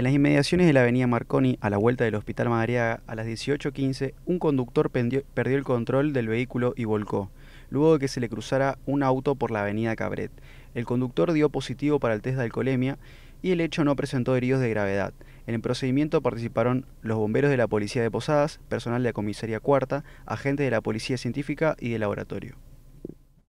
En las inmediaciones de la avenida Marconi, a la vuelta del Hospital Madariaga, a las 18.15, un conductor perdió el control del vehículo y volcó, luego de que se le cruzara un auto por la avenida Cabret. El conductor dio positivo para el test de alcoholemia y el hecho no presentó heridos de gravedad. En el procedimiento participaron los bomberos de la Policía de Posadas, personal de la Comisaría Cuarta, agentes de la Policía Científica y de Laboratorio.